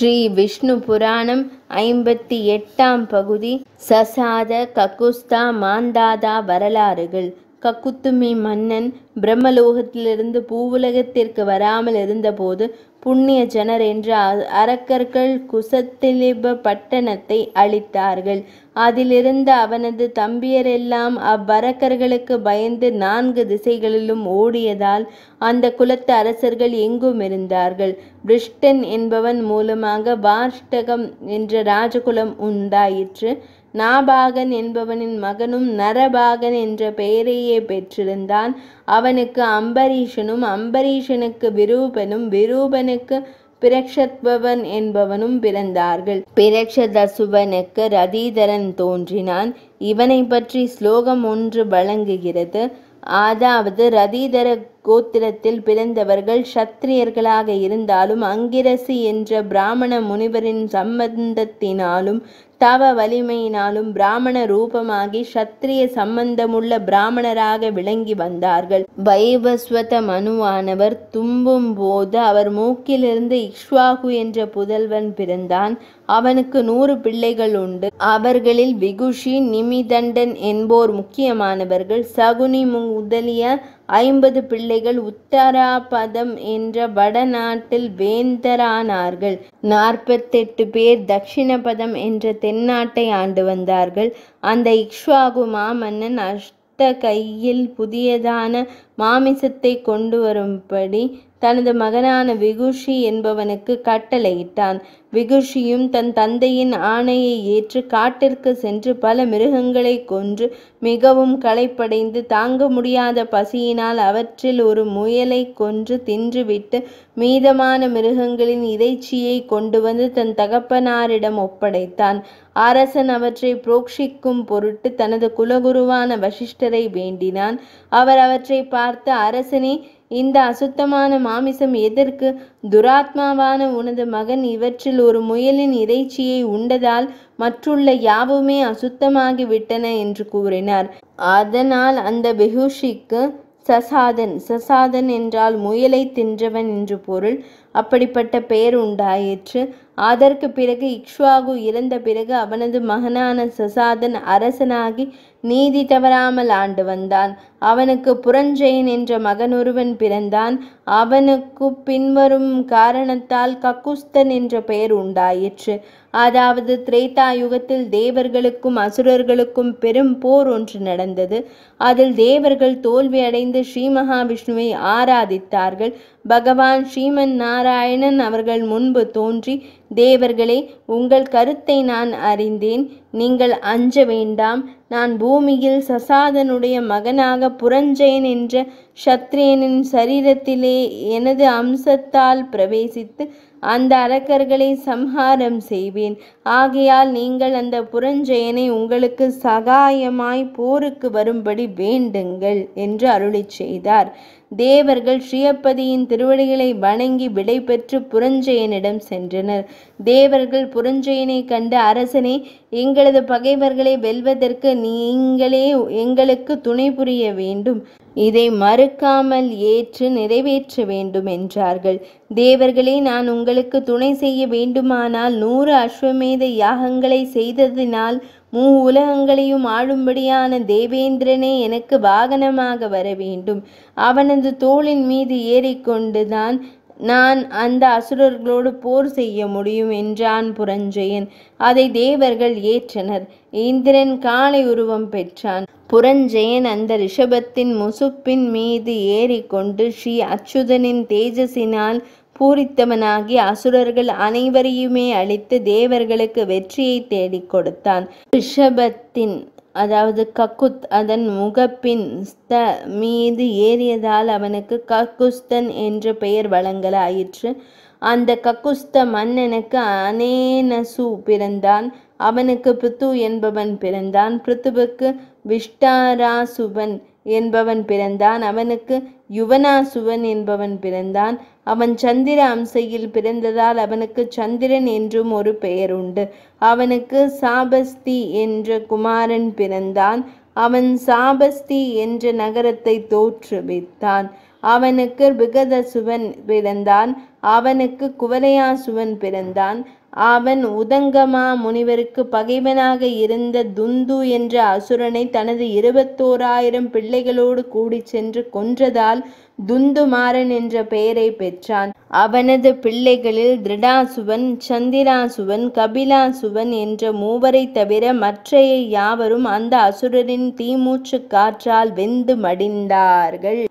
ஸ்ரீ விஷ்ணு புராணம் ஐம்பத்தி எட்டாம் பகுதி சசாத ககுஸ்தா மாந்தாதா வரலாறுகள் கக்குத்துமி மன்னன் பிரம்மலோகத்திலிருந்து பூவுலகத்திற்கு வராமல் இருந்தபோது புண்ணிய ஜனர் என்ற அரக்கர்கள் குசத்திலிப பட்டணத்தை அளித்தார்கள் அதிலிருந்து அவனது தம்பியரெல்லாம் அவ்வரக்கர்களுக்கு பயந்து நான்கு திசைகளிலும் ஓடியதால் அந்த குலத்து அரசர்கள் எங்கும் இருந்தார்கள் பிரிஷ்டன் என்பவன் மூலமாக வார்ஷ்டகம் என்ற ராஜகுலம் உண்டாயிற்று நாபாகன் என்பவனின் மகனும் நரபாகன் என்ற பெயரையே பெற்றிருந்தான் அவனுக்கு அம்பரீஷனும் அம்பரீஷனுக்கு விரூபனும் விரூபனுக்கு பிரக்ஷத்பவன் என்பவனும் பிறந்தார்கள் பிரக்ஷதசுவனுக்கு ரதீதரன் தோன்றினான் இவனை பற்றி ஸ்லோகம் ஒன்று வழங்குகிறது அதாவது ரதீதர கோத்திரத்தில் பிறந்தவர்கள் சத்திரியர்களாக இருந்தாலும் அங்கிரசி என்ற பிராமண முனிவரின் சம்பந்தத்தினாலும் தவ வலிமையினாலும் பிராமண ரூபமாகி சத்திரிய சம்பந்தமுள்ள பிராமணராக விளங்கி வந்தார்கள் வைவஸ்வத மனுவானவர் தும்பும் போது அவர் மூக்கிலிருந்து இக்ஷ்வாகு என்ற புதல்வன் பிறந்தான் அவனுக்கு நூறு பிள்ளைகள் உண்டு அவர்களில் விகுஷி நிமிதண்டன் என்போர் முக்கியமானவர்கள் சகுனி முதலிய ஐம்பது பிள்ளைகள் உத்தராபதம் என்ற வடநாட்டில் வேந்தரானார்கள் நாற்பத்தெட்டு பேர் தட்சிணபதம் என்ற தென்னாட்டை ஆண்டு வந்தார்கள் அந்த இக்ஷ்வாகு மாமன்னன் அஷ்ட கையில் புதியதான மாமிசத்தை கொண்டு வரும்படி தனது மகனான விகுஷி என்பவனுக்கு கட்டளையிட்டான் விகுஷியும் தன் தந்தையின் ஆணையை ஏற்று காட்டிற்கு சென்று பல மிருகங்களை கொன்று மிகவும் களைப்படைந்து தாங்க முடியாத பசியினால் அவற்றில் ஒரு முயலை கொன்று தின்றுவிட்டு மீதமான மிருகங்களின் இறைச்சியை கொண்டு வந்து தன் தகப்பனாரிடம் ஒப்படைத்தான் அரசன் அவற்றை புரோக்ஷிக்கும் பொருட்டு தனது குலகுருவான வசிஷ்டரை வேண்டினான் அவர் அவற்றை பார்த்து பார்த்த அரசனே இந்த அசுத்தமான மாமிசம் எதற்கு துராத்மாவான உனது மகன் இவற்றில் ஒரு முயலின் இறைச்சியை உண்டதால் மற்றுள்ள யாவுமே அசுத்தமாகி விட்டன என்று கூறினார் அதனால் அந்த பெஹூஷிக்கு சசாதன் சசாதன் என்றால் முயலை தின்றவன் என்று பொருள் அப்படிப்பட்ட பெயர் உண்டாயிற்று அதற்கு பிறகு இக்ஷ்வாகு இறந்த பிறகு அவனது மகனான சசாதன் அரசனாகி நீதி தவறாமல் ஆண்டு வந்தான் அவனுக்கு புரஞ்செயன் என்ற மகன் ஒருவன் பிறந்தான் அவனுக்கு பின்வரும் காரணத்தால் கக்குஸ்தன் என்ற பெயர் உண்டாயிற்று அதாவது திரேதா யுகத்தில் தேவர்களுக்கும் அசுரர்களுக்கும் பெரும் போர் ஒன்று நடந்தது அதில் தேவர்கள் தோல்வி அடைந்து ஸ்ரீ மகாவிஷ்ணுவை ஆராதித்தார்கள் பகவான் ஸ்ரீமன் நாராயணன் அவர்கள் முன்பு தோன்றி தேவர்களே உங்கள் கருத்தை நான் அறிந்தேன் நீங்கள் அஞ்ச வேண்டாம் நான் பூமியில் சசாதனுடைய மகனாக புரஞ்சயன் என்ற சத்ரியனின் சரீரத்திலே எனது அம்சத்தால் பிரவேசித்து அந்த அரக்கர்களை சம்ஹாரம் செய்வேன் ஆகையால் நீங்கள் அந்த புரஞ்சயனை உங்களுக்கு சகாயமாய் போருக்கு வரும்படி வேண்டுங்கள் என்று அருளி செய்தார் தேவர்கள் ஸ்ரீயப்பதியின் திருவடிகளை வணங்கி விடைபெற்று புரஞ்சயனிடம் சென்றனர் தேவர்கள் புரஞ்சயனை கண்டு அரசனே எங்களது பகைவர்களை வெல்வதற்கு நீங்களே எங்களுக்கு துணை புரிய வேண்டும் இதை மறுக்காமல் ஏற்று நிறைவேற்ற வேண்டும் என்றார்கள் தேவர்களே நான் உங்களுக்கு துணை செய்ய வேண்டுமானால் நூறு அஸ்வமேத யாகங்களை செய்ததினால் மூ உலகங்களையும் ஆளும்படியான தேவேந்திரனே எனக்கு வாகனமாக வர வேண்டும் அவனது தோளின் மீது ஏறிக்கொண்டுதான் நான் அந்த அசுரர்களோடு போர் செய்ய முடியும் என்றான் புரஞ்சயன் அதை தேவர்கள் ஏற்றனர் இந்திரன் காலை உருவம் பெற்றான் புரஞ்சயன் அந்த ரிஷபத்தின் முசுப்பின் மீது ஏறிக்கொண்டு ஸ்ரீ அச்சுதனின் தேஜசினால் பூரித்தவனாகி அசுரர்கள் அனைவரையுமே அழித்து தேவர்களுக்கு வெற்றியை தேடிக் கொடுத்தான் ரிஷபத்தின் அதாவது கக்குத் அதன் முகப்பின் ஸ்த மீது ஏறியதால் அவனுக்கு கக்குஸ்தன் என்ற பெயர் வழங்கலாயிற்று அந்த கக்குஸ்த மன்னனுக்கு அனேனசு பிறந்தான் அவனுக்கு பித்து என்பவன் பிறந்தான் பிருத்துவுக்கு விஷ்டாராசுபன் என்பவன் பிறந்தான் அவனுக்கு யுவனாசுவன் என்பவன் பிறந்தான் அவன் சந்திர அம்சையில் பிறந்ததால் அவனுக்கு சந்திரன் என்றும் ஒரு பெயர் உண்டு அவனுக்கு சாபஸ்தி என்ற குமாரன் பிறந்தான் அவன் சாபஸ்தி என்ற நகரத்தை தோற்றுவித்தான் அவனுக்கு பிகதசுவன் பிறந்தான் அவனுக்கு குவலையாசுவன் பிறந்தான் அவன் உதங்கமா முனிவருக்கு பகைவனாக இருந்த துந்து என்ற அசுரனை தனது இருபத்தோராயிரம் பிள்ளைகளோடு கூடி சென்று கொன்றதால் துந்துமாறன் என்ற பெயரை பெற்றான் அவனது பிள்ளைகளில் திருடாசுவன் சந்திராசுவன் கபிலாசுவன் என்ற மூவரை தவிர மற்றைய யாவரும் அந்த அசுரரின் தீமூச்சு காற்றால் வெந்து மடிந்தார்கள்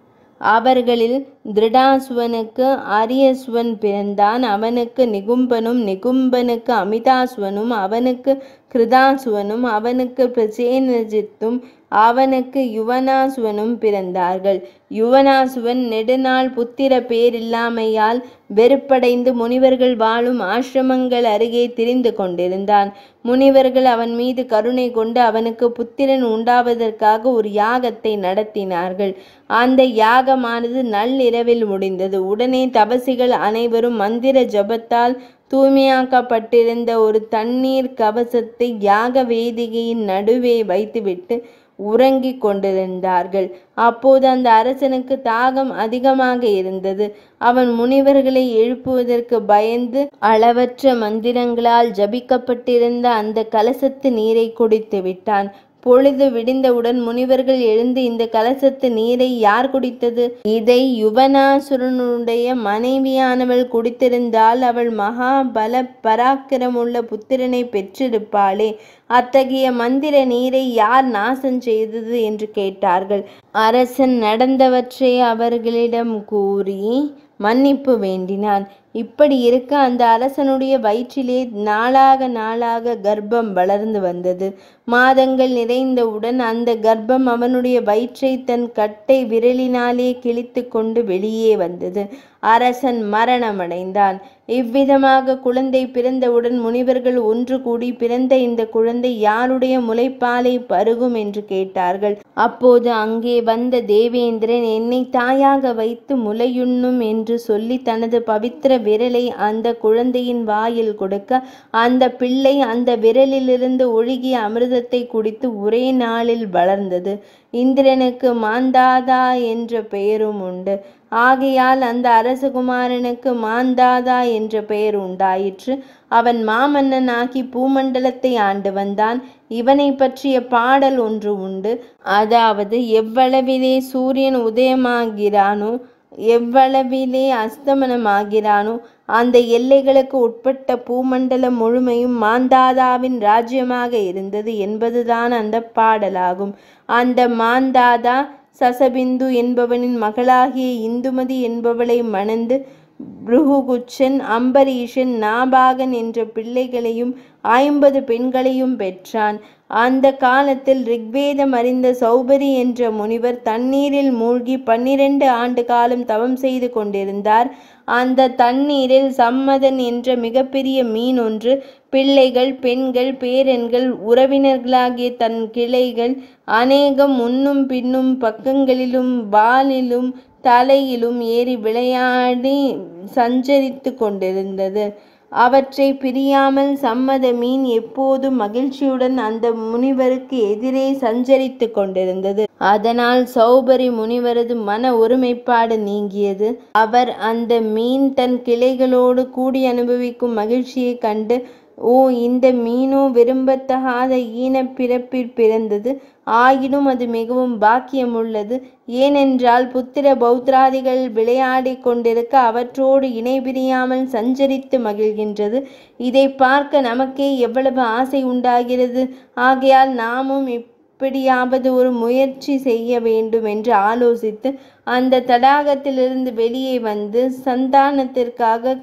அவர்களில் திருடாசுவனுக்கு ஆரியசுவன் பிறந்தான் அவனுக்கு நிகும்பனும் நிகும்பனுக்கு அமிதாசுவனும் அவனுக்கு கிருதாசுவனும் அவனுக்கு பிரஜேனஜித்தும் அவனுக்கு யுவனாசுவனும் பிறந்தார்கள் யுவனாசுவன் நெடுநாள் புத்திர பேரில்லாமையால் வெறுப்படைந்து முனிவர்கள் வாழும் ஆசிரமங்கள் அருகே திரிந்து கொண்டிருந்தான் முனிவர்கள் அவன் மீது கருணை கொண்டு அவனுக்கு புத்திரன் உண்டாவதற்காக ஒரு யாகத்தை நடத்தினார்கள் அந்த யாகமானது நள்ளிரவில் இரவில் முடிந்தது உடனே தபசிகள் அனைவரும் மந்திர ஜபத்தால் தூய்மையாக்கப்பட்டிருந்த ஒரு தண்ணீர் கவசத்தை யாக வேதிகையின் நடுவே வைத்துவிட்டு உறங்கிக் கொண்டிருந்தார்கள் அப்போது அந்த அரசனுக்கு தாகம் அதிகமாக இருந்தது அவன் முனிவர்களை எழுப்புவதற்கு பயந்து அளவற்ற மந்திரங்களால் ஜபிக்கப்பட்டிருந்த அந்த கலசத்து நீரை குடித்து விட்டான் பொழுது விடிந்தவுடன் முனிவர்கள் எழுந்து இந்த கலசத்து நீரை யார் குடித்தது இதை யுவனாசுரனுடைய மனைவியானவள் குடித்திருந்தால் அவள் மகா பல பராக்கிரமுள்ள புத்திரனை பெற்றிருப்பாளே அத்தகைய மந்திர நீரை யார் நாசம் செய்தது என்று கேட்டார்கள் அரசன் நடந்தவற்றை அவர்களிடம் கூறி மன்னிப்பு வேண்டினான் இப்படி இருக்க அந்த அரசனுடைய வயிற்றிலே நாளாக நாளாக கர்ப்பம் வளர்ந்து வந்தது மாதங்கள் நிறைந்தவுடன் அந்த கர்ப்பம் அவனுடைய வயிற்றை தன் கட்டை விரலினாலே கிழித்து கொண்டு வெளியே வந்தது அரசன் மரணமடைந்தான் இவ்விதமாக குழந்தை பிறந்தவுடன் முனிவர்கள் ஒன்று கூடி பிறந்த இந்த குழந்தை யாருடைய முளைப்பாலை பருகும் என்று கேட்டார்கள் அப்போது அங்கே வந்த தேவேந்திரன் என்னை தாயாக வைத்து முலையுண்ணும் என்று சொல்லி தனது பவித்திர விரலை அந்த குழந்தையின் வாயில் கொடுக்க அந்த பிள்ளை அந்த விரலிலிருந்து ஒழுகிய அமிர்தத்தை குடித்து ஒரே நாளில் வளர்ந்தது இந்திரனுக்கு மாந்தாதா என்ற பெயரும் உண்டு ஆகையால் அந்த அரசகுமாரனுக்கு மாந்தாதா என்ற பெயர் உண்டாயிற்று அவன் மாமன்னனாகி பூமண்டலத்தை ஆண்டு வந்தான் இவனை பற்றிய பாடல் ஒன்று உண்டு அதாவது எவ்வளவிலே சூரியன் உதயமாகிறானோ எவ்வளவிலே அஸ்தமனமாகிறானோ அந்த எல்லைகளுக்கு உட்பட்ட பூமண்டலம் முழுமையும் மாந்தாதாவின் ராஜ்யமாக இருந்தது என்பதுதான் அந்த பாடலாகும் அந்த மாந்தாதா சசபிந்து என்பவனின் மகளாகிய இந்துமதி என்பவளை மணந்து புருகுகுச்சன் அம்பரீஷன் நாபாகன் என்ற பிள்ளைகளையும் ஐம்பது பெண்களையும் பெற்றான் அந்த காலத்தில் ரிக்வேதம் அறிந்த சௌபரி என்ற முனிவர் தண்ணீரில் மூழ்கி பன்னிரண்டு ஆண்டு காலம் தவம் செய்து கொண்டிருந்தார் அந்த தண்ணீரில் சம்மதன் என்ற மிகப்பெரிய மீன் ஒன்று பிள்ளைகள் பெண்கள் பேரன்கள் உறவினர்களாகிய தன் கிளைகள் அநேகம் முன்னும் பின்னும் பக்கங்களிலும் வாலிலும் தலையிலும் ஏறி விளையாடி சஞ்சரித்து கொண்டிருந்தது அவற்றை பிரியாமல் சம்மத மீன் எப்போதும் மகிழ்ச்சியுடன் அந்த முனிவருக்கு எதிரே சஞ்சரித்து கொண்டிருந்தது அதனால் சௌபரி முனிவரது மன ஒருமைப்பாடு நீங்கியது அவர் அந்த மீன் தன் கிளைகளோடு கூடி அனுபவிக்கும் மகிழ்ச்சியை கண்டு ஓ இந்த மீனோ விரும்பத்தகாத ஈன பிறப்பில் பிறந்தது ஆயினும் அது மிகவும் பாக்கியம் உள்ளது ஏனென்றால் புத்திர பௌத்ராதிகள் விளையாடி கொண்டிருக்க அவற்றோடு இணை பிரியாமல் சஞ்சரித்து மகிழ்கின்றது இதை பார்க்க நமக்கே எவ்வளவு ஆசை உண்டாகிறது ஆகையால் நாமும் இப்படியாவது ஒரு முயற்சி செய்ய வேண்டும் என்று ஆலோசித்து அந்த தடாகத்திலிருந்து வெளியே வந்து சந்தானத்திற்காக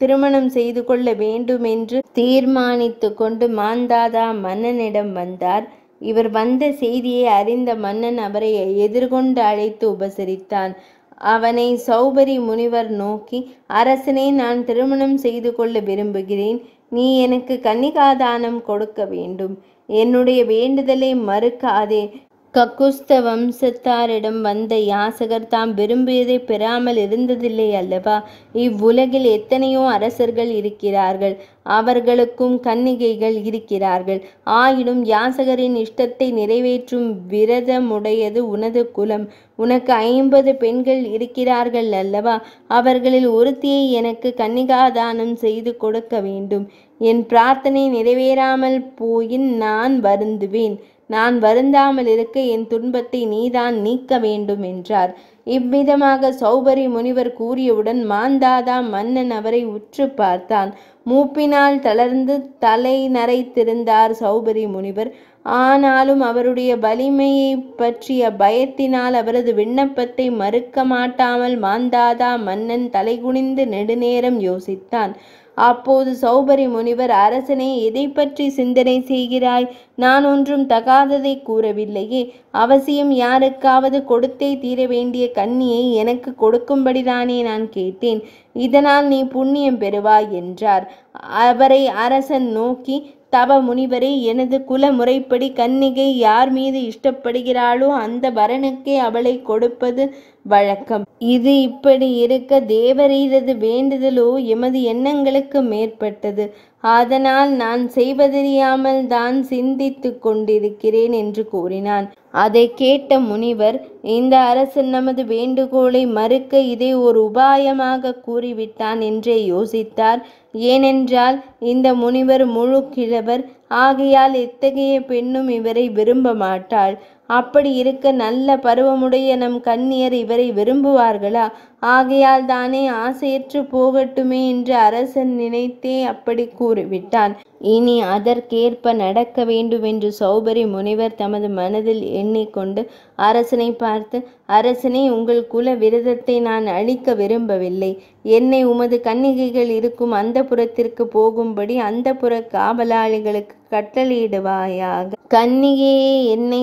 திருமணம் செய்து கொள்ள வேண்டும் என்று தீர்மானித்து கொண்டு மாந்தாதா மன்னனிடம் வந்தார் இவர் வந்த செய்தியை அறிந்த மன்னன் அவரை எதிர்கொண்டு அழைத்து உபசரித்தான் அவனை சௌபரி முனிவர் நோக்கி அரசனை நான் திருமணம் செய்து கொள்ள விரும்புகிறேன் நீ எனக்கு கன்னிகாதானம் கொடுக்க வேண்டும் என்னுடைய வேண்டுதலை மறுக்காதே கக்குஸ்த வம்சத்தாரிடம் வந்த யாசகர் தாம் விரும்பியதை பெறாமல் இருந்ததில்லை அல்லவா இவ்வுலகில் எத்தனையோ அரசர்கள் இருக்கிறார்கள் அவர்களுக்கும் கன்னிகைகள் இருக்கிறார்கள் ஆயினும் யாசகரின் இஷ்டத்தை நிறைவேற்றும் விரதமுடையது உனது குலம் உனக்கு ஐம்பது பெண்கள் இருக்கிறார்கள் அல்லவா அவர்களில் ஒருத்தியை எனக்கு கன்னிகாதானம் செய்து கொடுக்க வேண்டும் என் பிரார்த்தனை நிறைவேறாமல் போயின் நான் வருந்துவேன் நான் வருந்தாமல் இருக்க என் துன்பத்தை நீதான் நீக்க வேண்டும் என்றார் இவ்விதமாக சௌபரி முனிவர் கூறியவுடன் மாந்தாதா மன்னன் அவரை உற்று பார்த்தான் மூப்பினால் தளர்ந்து தலை நரைத்திருந்தார் சௌபரி முனிவர் ஆனாலும் அவருடைய வலிமையை பற்றிய பயத்தினால் அவரது விண்ணப்பத்தை மறுக்க மாட்டாமல் மாந்தாதா மன்னன் தலைகுனிந்து நெடுநேரம் யோசித்தான் அப்போது சௌபரி முனிவர் அரசனே எதை பற்றி சிந்தனை செய்கிறாய் நான் ஒன்றும் தகாததை கூறவில்லையே அவசியம் யாருக்காவது கொடுத்தே தீர வேண்டிய கண்ணியை எனக்கு கொடுக்கும்படிதானே நான் கேட்டேன் இதனால் நீ புண்ணியம் பெறுவாய் என்றார் அவரை அரசன் நோக்கி தப முனிவரே எனது குல முறைப்படி கன்னிகை யார் மீது இஷ்டப்படுகிறாளோ அந்த வரனுக்கே அவளை கொடுப்பது வழக்கம் இது இப்படி இருக்க தேவரீரது வேண்டுதலோ எமது எண்ணங்களுக்கு மேற்பட்டது அதனால் நான் செய்வதறியாமல் தான் சிந்தித்து கொண்டிருக்கிறேன் என்று கூறினான் அதை கேட்ட முனிவர் இந்த அரசன் நமது வேண்டுகோளை மறுக்க இதை ஒரு உபாயமாக கூறிவிட்டான் என்றே யோசித்தார் ஏனென்றால் இந்த முனிவர் முழு கிழவர் ஆகையால் எத்தகைய பெண்ணும் இவரை விரும்ப மாட்டாள் அப்படி இருக்க நல்ல பருவமுடைய நம் கண்ணியர் இவரை விரும்புவார்களா ஆகையால் தானே ஆசையற்று போகட்டுமே என்று அரசன் நினைத்தே அப்படி கூறிவிட்டான் இனி அதற்கேற்ப நடக்க வேண்டுமென்று சௌபரி முனிவர் தமது மனதில் எண்ணிக்கொண்டு அரசனை பார்த்து அரசனே உங்கள் குல விரதத்தை நான் அழிக்க விரும்பவில்லை என்னை உமது கன்னிகைகள் இருக்கும் அந்த புறத்திற்கு போகும்படி அந்த புற காவலாளிகளுக்கு கட்டளையிடுவாயாக கன்னிகையே என்னை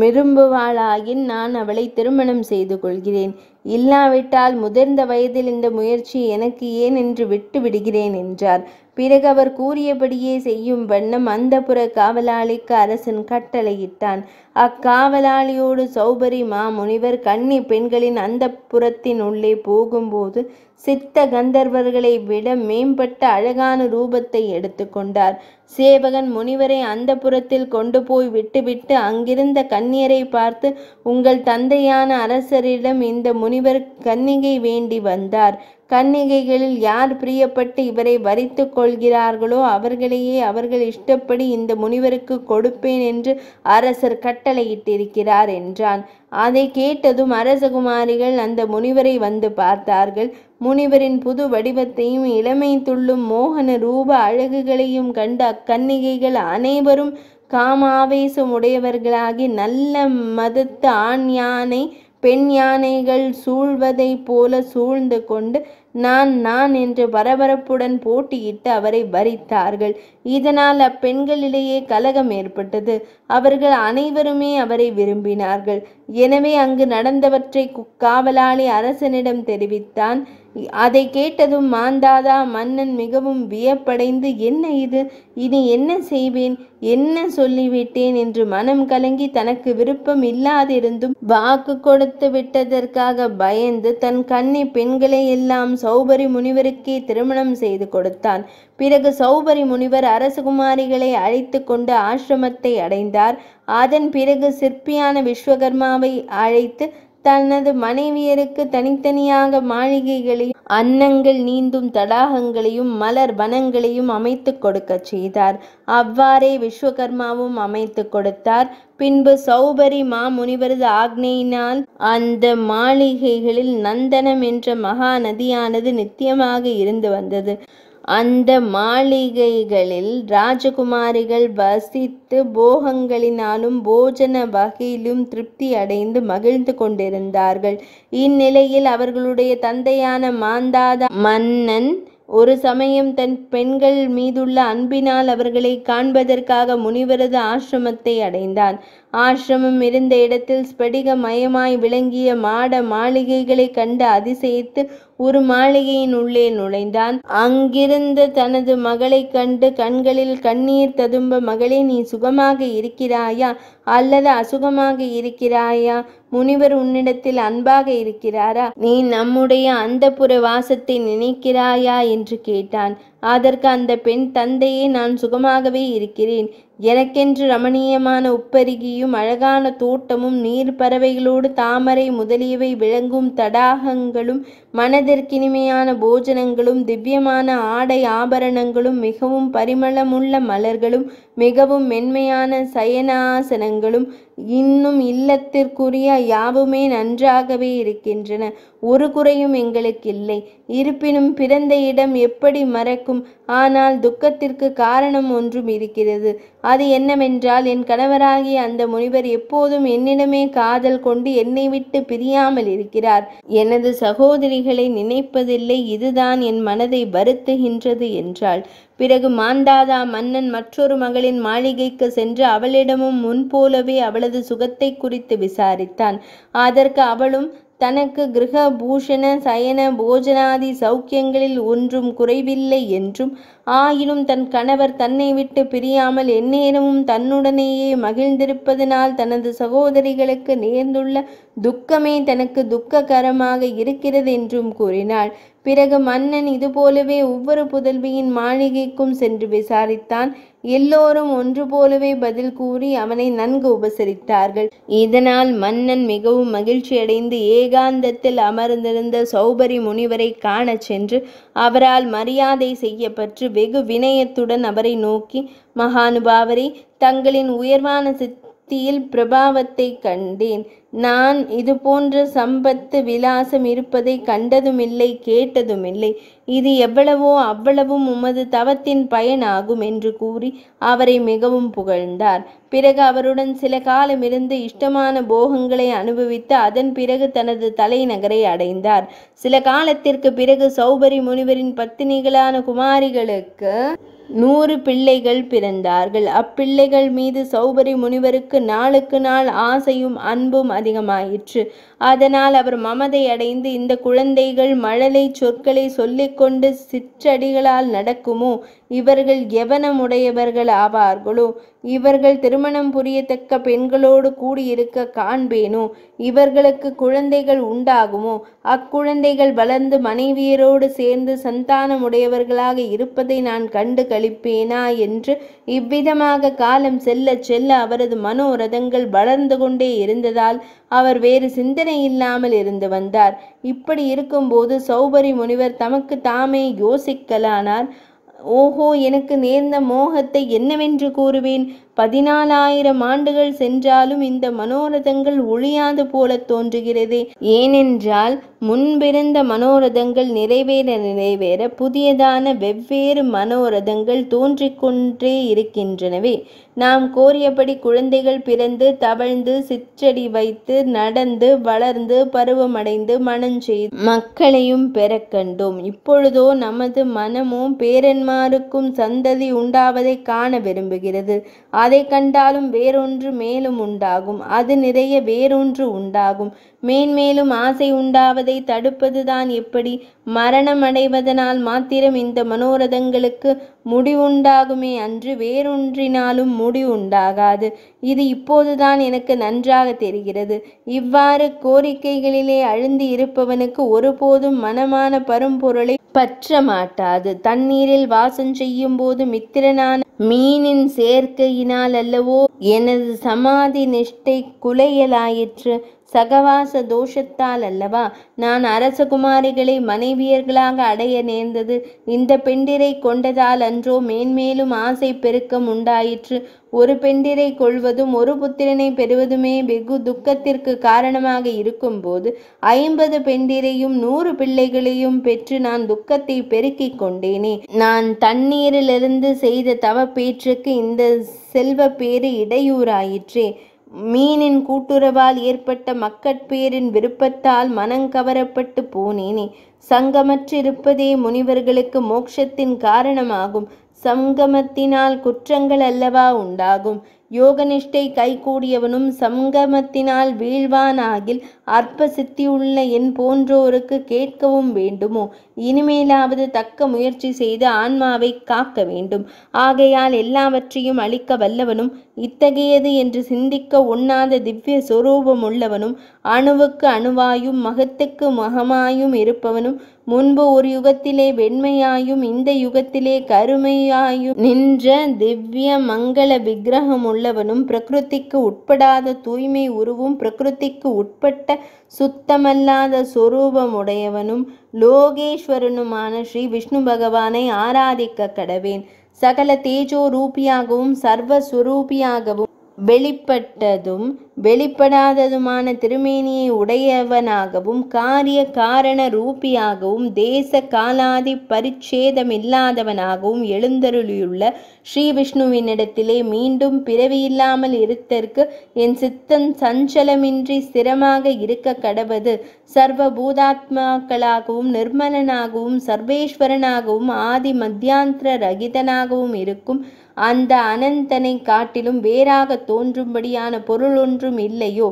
விரும்புவாளாயின் நான் அவளை திருமணம் செய்து கொள்கிறேன் இல்லாவிட்டால் முதிர்ந்த வயதில் இந்த முயற்சி எனக்கு ஏன் என்று விட்டு விடுகிறேன் என்றார் பிறகு அவர் கூறியபடியே செய்யும் வண்ணம் அந்த புற காவலாளிக்கு அரசன் கட்டளையிட்டான் அக்காவலாளியோடு சௌபரி மாமுனிவர் கன்னி பெண்களின் அந்த புறத்தின் உள்ளே போகும்போது சித்த கந்தர்வர்களை விட மேம்பட்ட அழகான ரூபத்தை எடுத்துக்கொண்டார் சேவகன் முனிவரை அந்த புறத்தில் கொண்டு போய் விட்டுவிட்டு அங்கிருந்த கன்னியரை பார்த்து உங்கள் தந்தையான அரசரிடம் இந்த முனிவர் கன்னிகை வேண்டி வந்தார் கன்னிகைகளில் யார் பிரியப்பட்டு இவரை வரித்து கொள்கிறார்களோ அவர்களையே அவர்கள் இஷ்டப்படி இந்த முனிவருக்கு கொடுப்பேன் என்று அரசர் கட்டளையிட்டிருக்கிறார் என்றான் அதை கேட்டதும் அரசகுமாரிகள் அந்த முனிவரை வந்து பார்த்தார்கள் முனிவரின் புது வடிவத்தையும் இளமை துள்ளும் மோகன ரூப அழகுகளையும் கண்டு அக்கன்னிகைகள் அனைவரும் காமாவேசம் உடையவர்களாகி நல்ல மதத்து ஆண் யானை பெண் யானைகள் சூழ்வதைப் போல சூழ்ந்து கொண்டு நான் நான் என்று பரபரப்புடன் போட்டியிட்டு அவரை வரித்தார்கள் இதனால் அப்பெண்களிடையே கலகம் ஏற்பட்டது அவர்கள் அனைவருமே அவரை விரும்பினார்கள் எனவே அங்கு நடந்தவற்றை காவலாளி அரசனிடம் தெரிவித்தான் அதை கேட்டதும் மாந்தாதா மன்னன் மிகவும் வியப்படைந்து என்ன இது இனி என்ன செய்வேன் என்ன சொல்லிவிட்டேன் என்று மனம் கலங்கி தனக்கு விருப்பம் இல்லாதிருந்தும் வாக்கு கொடுத்து விட்டதற்காக பயந்து தன் கண்ணி பெண்களை எல்லாம் சௌபரி முனிவருக்கே திருமணம் செய்து கொடுத்தான் பிறகு சௌபரி முனிவர் அரசகுமாரிகளை அழைத்து கொண்டு ஆசிரமத்தை அடைந்தார் அதன் பிறகு சிற்பியான விஸ்வகர்மாவை அழைத்து தனது மனைவியருக்கு தனித்தனியாக மாளிகைகளில் அன்னங்கள் நீந்தும் தடாகங்களையும் மலர் வனங்களையும் அமைத்து கொடுக்கச் செய்தார் அவ்வாறே விஸ்வகர்மாவும் அமைத்து கொடுத்தார் பின்பு சௌபரி மா முனிவரது ஆக்னையினால் அந்த மாளிகைகளில் நந்தனம் என்ற மகா நதியானது நித்தியமாக இருந்து வந்தது அந்த மாளிகைகளில் ராஜகுமாரிகள் வசித்து போகங்களினாலும் போஜன வகையிலும் திருப்தி அடைந்து மகிழ்ந்து கொண்டிருந்தார்கள் இந்நிலையில் அவர்களுடைய தந்தையான மாந்தாத மன்னன் ஒரு சமயம் தன் பெண்கள் மீதுள்ள அன்பினால் அவர்களை காண்பதற்காக முனிவரது ஆசிரமத்தை அடைந்தான் ஆசிரமம் இருந்த இடத்தில் ஸ்படிக மயமாய் விளங்கிய மாட மாளிகைகளை கண்டு அதிசயித்து ஒரு மாளிகையின் உள்ளே நுழைந்தான் அங்கிருந்த தனது மகளை கண்டு கண்களில் கண்ணீர் ததும்ப மகளே நீ சுகமாக இருக்கிறாயா அல்லது அசுகமாக இருக்கிறாயா முனிவர் உன்னிடத்தில் அன்பாக இருக்கிறாரா நீ நம்முடைய அந்த வாசத்தை நினைக்கிறாயா என்று கேட்டான் அதற்கு அந்த பெண் தந்தையே நான் சுகமாகவே இருக்கிறேன் எனக்கென்று ரமணீயமான உப்பருகியும் அழகான தோட்டமும் நீர் பறவைகளோடு தாமரை முதலியவை விளங்கும் தடாகங்களும் மனதிற்கினிமையான போஜனங்களும் திவ்யமான ஆடை ஆபரணங்களும் மிகவும் பரிமளமுள்ள மலர்களும் மிகவும் மென்மையான சயனாசனங்களும் இன்னும் இல்லத்திற்குரிய யாவுமே நன்றாகவே இருக்கின்றன ஒரு குறையும் எங்களுக்கு இல்லை இருப்பினும் பிறந்த இடம் எப்படி மறக்கும் ஆனால் துக்கத்திற்கு காரணம் ஒன்றும் இருக்கிறது அது என்னவென்றால் என் கணவராகிய அந்த முனிவர் எப்போதும் என்னிடமே காதல் கொண்டு என்னை விட்டு பிரியாமல் இருக்கிறார் எனது சகோதரிகளை நினைப்பதில்லை இதுதான் என் மனதை வருத்துகின்றது என்றாள் பிறகு மாண்டாதா மன்னன் மற்றொரு மகளின் மாளிகைக்கு சென்று அவளிடமும் முன்போலவே அவளது சுகத்தை குறித்து விசாரித்தான் அதற்கு அவளும் தனக்கு கிரக பூஷண சயன போஜனாதி சௌக்கியங்களில் ஒன்றும் குறைவில்லை என்றும் ஆயினும் தன் கணவர் தன்னை விட்டு பிரியாமல் எந்நேரமும் தன்னுடனேயே மகிழ்ந்திருப்பதனால் தனது சகோதரிகளுக்கு நேர்ந்துள்ள துக்கமே தனக்கு துக்ககரமாக இருக்கிறது என்றும் கூறினாள் பிறகு மன்னன் இதுபோலவே ஒவ்வொரு புதல்வியின் மாளிகைக்கும் சென்று விசாரித்தான் எல்லோரும் ஒன்று போலவே பதில் கூறி அவனை நன்கு உபசரித்தார்கள் இதனால் மன்னன் மிகவும் மகிழ்ச்சியடைந்து ஏகாந்தத்தில் அமர்ந்திருந்த சௌபரி முனிவரை காணச் சென்று அவரால் மரியாதை செய்யப்பட்டு வெகு வினயத்துடன் அவரை நோக்கி மகானுபாவரை தங்களின் உயர்வான சித் பக்தியில் பிரபாவத்தை கண்டேன் நான் இது போன்ற சம்பத்து விலாசம் இருப்பதை கண்டதுமில்லை கேட்டதுமில்லை இது எவ்வளவோ அவ்வளவும் உமது தவத்தின் பயனாகும் என்று கூறி அவரை மிகவும் புகழ்ந்தார் பிறகு அவருடன் சில காலம் இருந்து இஷ்டமான போகங்களை அனுபவித்து அதன் பிறகு தனது தலைநகரை அடைந்தார் சில காலத்திற்கு பிறகு சௌபரி முனிவரின் பத்தினிகளான குமாரிகளுக்கு நூறு பிள்ளைகள் பிறந்தார்கள் அப்பிள்ளைகள் மீது சௌபரி முனிவருக்கு நாளுக்கு நாள் ஆசையும் அன்பும் அதிகமாயிற்று அதனால் அவர் மமதை அடைந்து இந்த குழந்தைகள் மழலை சொற்களை சொல்லிக்கொண்டு சிற்றடிகளால் நடக்குமோ இவர்கள் எவனமுடையவர்கள் ஆவார்களோ இவர்கள் திருமணம் புரியத்தக்க பெண்களோடு கூடியிருக்க காண்பேனோ இவர்களுக்கு குழந்தைகள் உண்டாகுமோ அக்குழந்தைகள் வளர்ந்து மனைவியரோடு சேர்ந்து சந்தானமுடையவர்களாக இருப்பதை நான் கண்டு கழிப்பேனா என்று இவ்விதமாக காலம் செல்ல செல்ல அவரது மனோரதங்கள் வளர்ந்து கொண்டே இருந்ததால் அவர் வேறு சிந்தனை சிந்தனை இல்லாமல் இருந்து வந்தார் இப்படி இருக்கும்போது சௌபரி முனிவர் தமக்கு தாமே யோசிக்கலானார் ஓஹோ எனக்கு நேர்ந்த மோகத்தை என்னவென்று கூறுவேன் பதினாலாயிரம் ஆண்டுகள் சென்றாலும் இந்த மனோரதங்கள் ஒழியாது போல தோன்றுகிறது ஏனென்றால் முன்பிருந்த மனோரதங்கள் நிறைவேற நிறைவேற புதியதான வெவ்வேறு மனோரதங்கள் தோன்றிக்கொண்டே இருக்கின்றனவே நாம் கோரியபடி குழந்தைகள் பிறந்து தவழ்ந்து சிற்றடி வைத்து நடந்து வளர்ந்து பருவமடைந்து செய்து மக்களையும் பெற கண்டோம் இப்பொழுதோ நமது மனமும் பேரன்மாருக்கும் சந்ததி உண்டாவதை காண விரும்புகிறது அதை கண்டாலும் வேறொன்று மேலும் உண்டாகும் அது நிறைய வேறொன்று உண்டாகும் மேன்மேலும் ஆசை உண்டாவதை தடுப்பதுதான் எப்படி மரணம் அடைவதனால் மாத்திரம் இந்த மனோரதங்களுக்கு முடிவுண்டாகுமே அன்று வேறொன்றினாலும் முடிவுண்டாகாது இது இப்போதுதான் எனக்கு நன்றாக தெரிகிறது இவ்வாறு கோரிக்கைகளிலே அழுந்தி இருப்பவனுக்கு ஒருபோதும் மனமான பரும்பொருளை பற்ற மாட்டாது தண்ணீரில் வாசம் செய்யும் போது மித்திரனான மீனின் சேர்க்கையினால் அல்லவோ எனது சமாதி நிஷ்டை குலையலாயிற்று சகவாச தோஷத்தால் அல்லவா நான் அரசகுமாரிகளை மனைவியர்களாக அடைய நேர்ந்தது இந்த பெண்டிரை கொண்டதால் அன்றோ மேன்மேலும் ஆசை பெருக்கம் உண்டாயிற்று ஒரு பெண்டிரை கொள்வதும் ஒரு புத்திரனை பெறுவதுமே வெகு துக்கத்திற்கு காரணமாக இருக்கும்போது ஐம்பது பெண்டிரையும் நூறு பிள்ளைகளையும் பெற்று நான் துக்கத்தை பெருக்கிக் கொண்டேனே நான் தண்ணீரிலிருந்து செய்த தவ பேற்றுக்கு இந்த செல்வ பேறு இடையூறாயிற்றே மீனின் கூட்டுறவால் ஏற்பட்ட மக்கட்பேரின் விருப்பத்தால் மனங்கவரப்பட்டு போனேனே சங்கமற்றிருப்பதே முனிவர்களுக்கு மோட்சத்தின் காரணமாகும் சங்கமத்தினால் குற்றங்கள் அல்லவா உண்டாகும் யோகனிஷ்டை கைகூடியவனும் சங்கமத்தினால் வீழ்வானாகில் அற்ப சித்தியுள்ள என் போன்றோருக்கு கேட்கவும் வேண்டுமோ இனிமேலாவது தக்க முயற்சி செய்து ஆன்மாவை காக்க வேண்டும் ஆகையால் எல்லாவற்றையும் அளிக்க வல்லவனும் இத்தகையது என்று சிந்திக்க உண்ணாத திவ்ய உள்ளவனும் அணுவுக்கு அணுவாயும் மகத்துக்கு மகமாயும் இருப்பவனும் முன்பு ஒரு யுகத்திலே வெண்மையாயும் இந்த யுகத்திலே கருமையாயும் நின்ற திவ்ய மங்கள விக்கிரகம் உள்ளவனும் பிரகிருதிக்கு உட்படாத தூய்மை உருவும் பிரகிருதிக்கு உட்பட்ட சுத்தமல்லாத சொரூபமுடையவனும் லோகேஸ்வரனுமான ஸ்ரீ விஷ்ணு பகவானை ஆராதிக்க கடவேன் சகல தேஜோரூபியாகவும் சர்வஸ்வரூபியாகவும் வெளிப்பட்டதும் வெளிப்படாததுமான திருமேனியை உடையவனாகவும் காரிய காரண ரூபியாகவும் தேச காலாதி பரிச்சேதமில்லாதவனாகவும் எழுந்தருளியுள்ள ஸ்ரீ விஷ்ணுவினிடத்திலே மீண்டும் பிறவியில்லாமல் இருத்தற்கு என் சித்தம் சஞ்சலமின்றி ஸ்திரமாக இருக்க கடவது சர்வ பூதாத்மாக்களாகவும் நிர்மலனாகவும் சர்வேஸ்வரனாகவும் ஆதி மத்தியாந்திர ரகிதனாகவும் இருக்கும் அந்த அனந்தனை காட்டிலும் வேறாக தோன்றும்படியான பொருள் ஒன்றும் இல்லையோ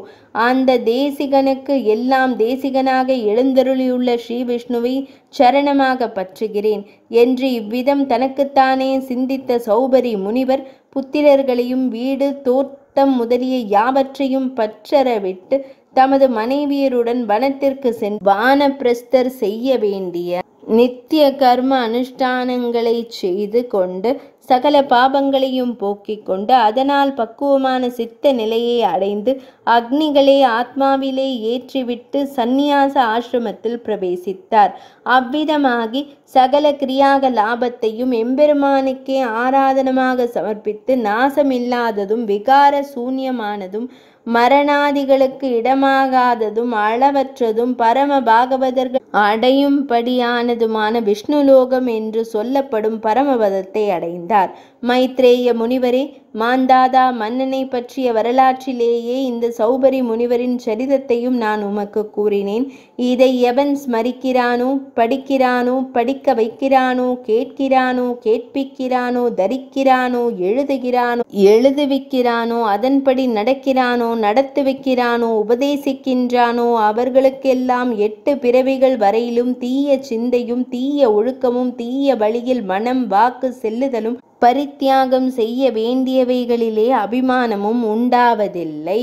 அந்த தேசிகனுக்கு எல்லாம் தேசிகனாக எழுந்தருளியுள்ள ஸ்ரீ விஷ்ணுவை சரணமாக பற்றுகிறேன் என்று இவ்விதம் தனக்குத்தானே சிந்தித்த சௌபரி முனிவர் புத்திரர்களையும் வீடு தோட்டம் முதலிய யாவற்றையும் பற்றறவிட்டு தமது மனைவியருடன் வனத்திற்கு சென் வானப்பிரஸ்தர் செய்ய வேண்டிய நித்திய கர்ம அனுஷ்டானங்களை செய்து கொண்டு சகல பாபங்களையும் போக்கிக் கொண்டு அதனால் பக்குவமான சித்த நிலையை அடைந்து அக்னிகளை ஆத்மாவிலே ஏற்றிவிட்டு சந்நியாச ஆசிரமத்தில் பிரவேசித்தார் அவ்விதமாகி சகல கிரியாக லாபத்தையும் எம்பெருமானுக்கே ஆராதனமாக சமர்ப்பித்து நாசமில்லாததும் விகார சூன்யமானதும் மரணாதிகளுக்கு இடமாகாததும் அளவற்றதும் பரம பாகவதர்கள் அடையும்படியானதுமான விஷ்ணுலோகம் என்று சொல்லப்படும் பரமபதத்தை அடைந்தார் மைத்ரேய முனிவரே மாந்தாதா மன்னனை பற்றிய வரலாற்றிலேயே இந்த சௌபரி முனிவரின் சரிதத்தையும் நான் உமக்கு கூறினேன் இதை எவன் ஸ்மரிக்கிறானோ படிக்கிறானோ படிக்க வைக்கிறானோ கேட்கிறானோ கேட்பிக்கிறானோ தரிக்கிறானோ எழுதுகிறானோ எழுதுவிக்கிறானோ அதன்படி நடக்கிறானோ நடத்து வைக்கிறானோ உபதேசிக்கின்றானோ அவர்களுக்கெல்லாம் எட்டு பிறவிகள் வரையிலும் தீய சிந்தையும் தீய ஒழுக்கமும் தீய வழியில் மனம் வாக்கு செல்லுதலும் பரித்தியாகம் செய்ய வேண்டியவைகளிலே அபிமானமும் உண்டாவதில்லை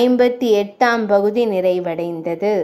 ஐம்பத்தி எட்டாம் பகுதி நிறைவடைந்தது